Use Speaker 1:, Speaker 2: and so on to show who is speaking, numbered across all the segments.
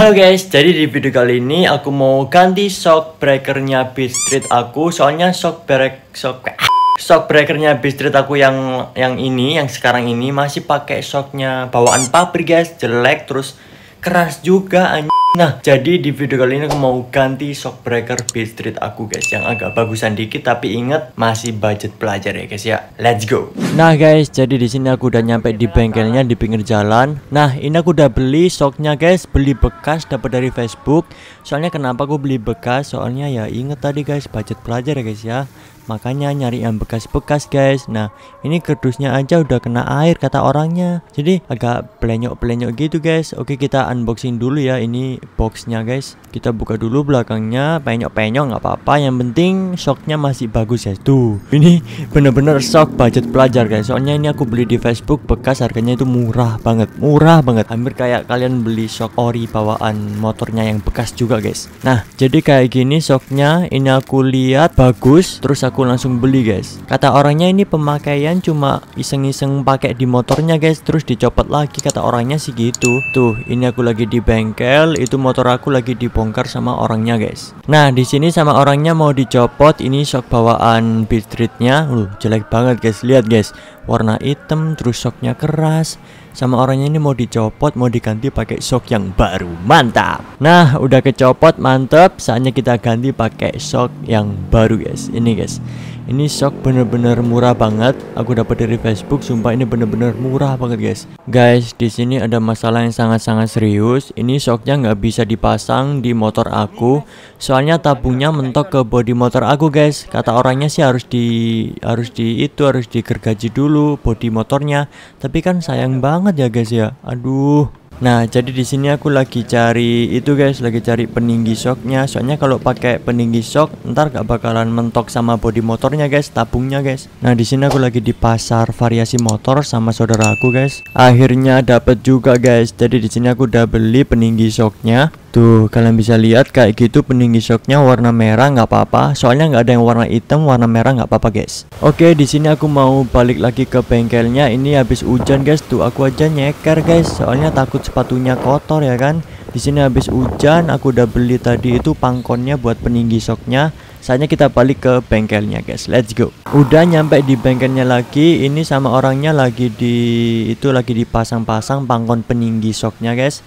Speaker 1: Halo guys, jadi di video kali ini aku mau ganti shock breakernya street aku Soalnya shock break shock shock breakernya Beatstreet aku yang yang ini yang sekarang ini masih pakai shocknya bawaan pabrik guys, jelek terus keras juga anjing Nah, jadi di video kali ini aku mau ganti shockbreaker beat street aku guys Yang agak bagusan dikit tapi inget masih budget pelajar ya guys ya Let's go Nah guys, jadi di sini aku udah nyampe di bengkelnya di pinggir jalan Nah, ini aku udah beli shocknya guys Beli bekas dapat dari Facebook Soalnya kenapa aku beli bekas? Soalnya ya inget tadi guys budget pelajar ya guys ya makanya nyari yang bekas-bekas guys nah ini kerdusnya aja udah kena air kata orangnya jadi agak pelenyok-pelenyok gitu guys oke kita unboxing dulu ya ini boxnya guys kita buka dulu belakangnya penyok-penyok nggak apa-apa yang penting shocknya masih bagus ya tuh ini bener-bener shock budget pelajar guys soalnya ini aku beli di Facebook bekas harganya itu murah banget murah banget hampir kayak kalian beli shock ori bawaan motornya yang bekas juga guys nah jadi kayak gini shocknya ini aku lihat bagus terus aku aku langsung beli guys kata orangnya ini pemakaian cuma iseng-iseng pakai di motornya guys terus dicopot lagi kata orangnya sih gitu tuh ini aku lagi di bengkel itu motor aku lagi dibongkar sama orangnya guys nah di sini sama orangnya mau dicopot ini shock bawaan beat Lu uh, jelek banget guys lihat guys warna hitam terus shocknya keras sama orangnya ini mau dicopot mau diganti pakai shock yang baru mantap nah udah kecopot mantap saatnya kita ganti pakai shock yang baru guys ini guys ini shock bener-bener murah banget aku dapat dari Facebook sumpah ini bener-bener murah banget guys guys di sini ada masalah yang sangat-sangat serius ini shocknya nggak bisa dipasang di motor aku soalnya tabungnya mentok ke bodi motor aku guys kata orangnya sih harus di harus di itu harus digergaji dulu bodi motornya tapi kan sayang banget ya guys ya aduh Nah, jadi di sini aku lagi cari itu guys, lagi cari peninggi shocknya. Soalnya kalau pakai peninggi shock, ntar gak bakalan mentok sama body motornya guys, tabungnya guys. Nah, di sini aku lagi di pasar variasi motor sama saudara aku guys. Akhirnya dapat juga guys. Jadi di sini aku udah beli peninggi shocknya. Tuh, gitu. kalian bisa lihat kayak gitu peninggi shocknya warna merah nggak apa-apa. Soalnya nggak ada yang warna hitam, warna merah nggak apa-apa guys. Oke, di sini aku mau balik lagi ke bengkelnya. Ini habis hujan guys. Tuh, aku aja nyeker guys. Soalnya takut sepatunya kotor ya kan. Di sini habis hujan, aku udah beli tadi itu pangkonnya buat peninggi shocknya. Saatnya kita balik ke bengkelnya guys. Let's go. Udah nyampe di bengkelnya lagi. Ini sama orangnya lagi di itu lagi dipasang-pasang pangkon peninggi shocknya guys.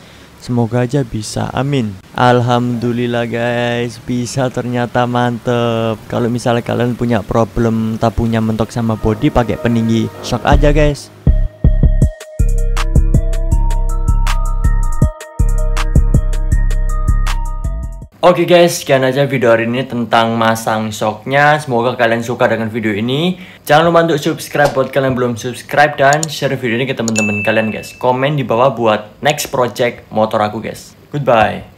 Speaker 1: Semoga aja bisa, amin Alhamdulillah guys, bisa ternyata mantep Kalau misalnya kalian punya problem tabungnya mentok sama body pakai peninggi Shock aja guys Oke okay guys, sekian aja video hari ini tentang masang shocknya. Semoga kalian suka dengan video ini. Jangan lupa untuk subscribe buat kalian yang belum subscribe dan share video ini ke teman-teman kalian guys. Komen di bawah buat next project motor aku guys. Goodbye.